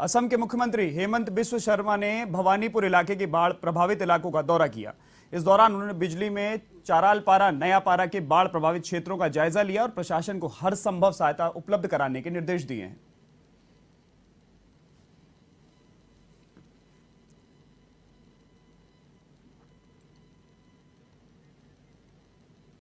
असम के मुख्यमंत्री हेमंत बिश्व शर्मा ने भवानीपुर इलाके के बाढ़ प्रभावित इलाकों का दौरा किया इस दौरान उन्होंने बिजली में चारालपारा नयापारा के बाढ़ प्रभावित क्षेत्रों का जायजा लिया और प्रशासन को हर संभव सहायता उपलब्ध कराने के निर्देश दिए हैं